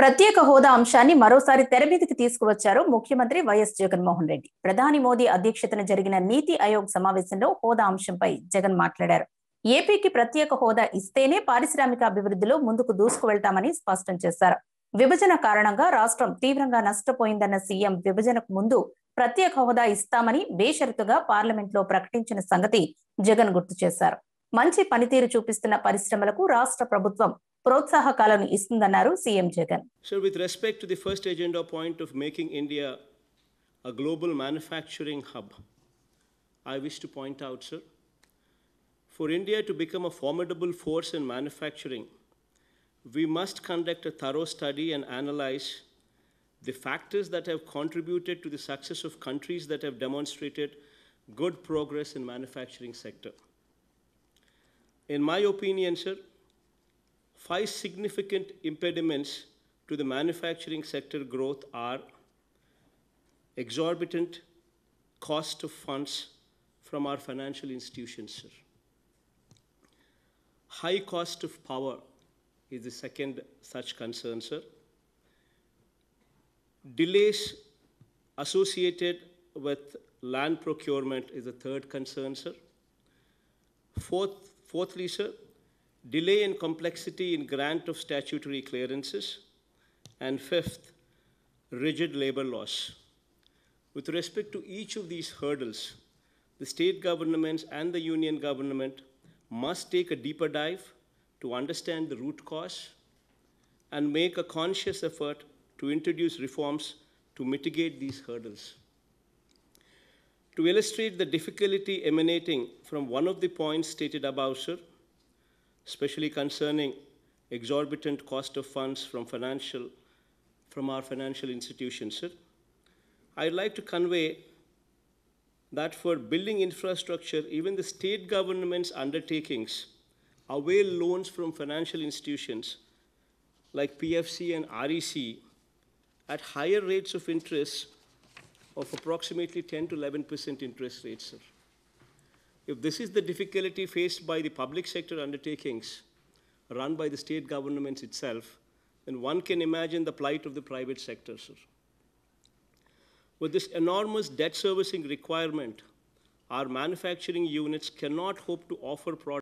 ప్రత్యేక హోదా అంశాన్ని మరోసారి తెరమీదకి తీసుకువచ్చారు ముఖ్యమంత్రి వైఎస్ జగన్మోహన్ రెడ్డి ప్రధాని మోదీ అధ్యక్షతన జరిగిన నీతి ఆయోగ్ సమావేశంలో హోదా అంశంపై జగన్ మాట్లాడారు ఏపీకి ప్రత్యేక హోదా ఇస్తేనే పారిశ్రామిక అభివృద్ధిలో ముందుకు దూసుకువెళ్తామని స్పష్టం చేశారు విభజన కారణంగా రాష్ట్రం తీవ్రంగా నష్టపోయిందన్న సీఎం విభజనకు ముందు ప్రత్యేక హోదా ఇస్తామని బేషరతుగా పార్లమెంట్ లో ప్రకటించిన సంగతి జగన్ గుర్తు చేశారు మంచి పనితీరు చూపిస్తున్న పరిశ్రమలకు రాష్ట్ర ప్రభుత్వం ప్రోత్సాహకాలను with respect to the first agenda point of making India a global manufacturing hub, I wish to point out, sir, for India to become a formidable force in manufacturing, we must conduct a thorough study and analyze the factors that have contributed to the success of countries that have demonstrated good progress in manufacturing sector. In my opinion, sir, Five significant impediments to the manufacturing sector growth are exorbitant cost of funds from our financial institutions, sir. High cost of power is the second such concern, sir. Delays associated with land procurement is the third concern, sir. Fourth, fourthly, sir, delay and complexity in grant of statutory clearances, and fifth, rigid labor laws. With respect to each of these hurdles, the state governments and the union government must take a deeper dive to understand the root cause and make a conscious effort to introduce reforms to mitigate these hurdles. To illustrate the difficulty emanating from one of the points stated above, sir, especially concerning exorbitant cost of funds from, financial, from our financial institutions. Sir. I'd like to convey that for building infrastructure, even the state government's undertakings avail loans from financial institutions like PFC and REC at higher rates of interest of approximately 10 to 11% interest rates, sir. If this is the difficulty faced by the public sector undertakings run by the state governments itself, then one can imagine the plight of the private sector, sir. With this enormous debt servicing requirement, our manufacturing units cannot hope to offer products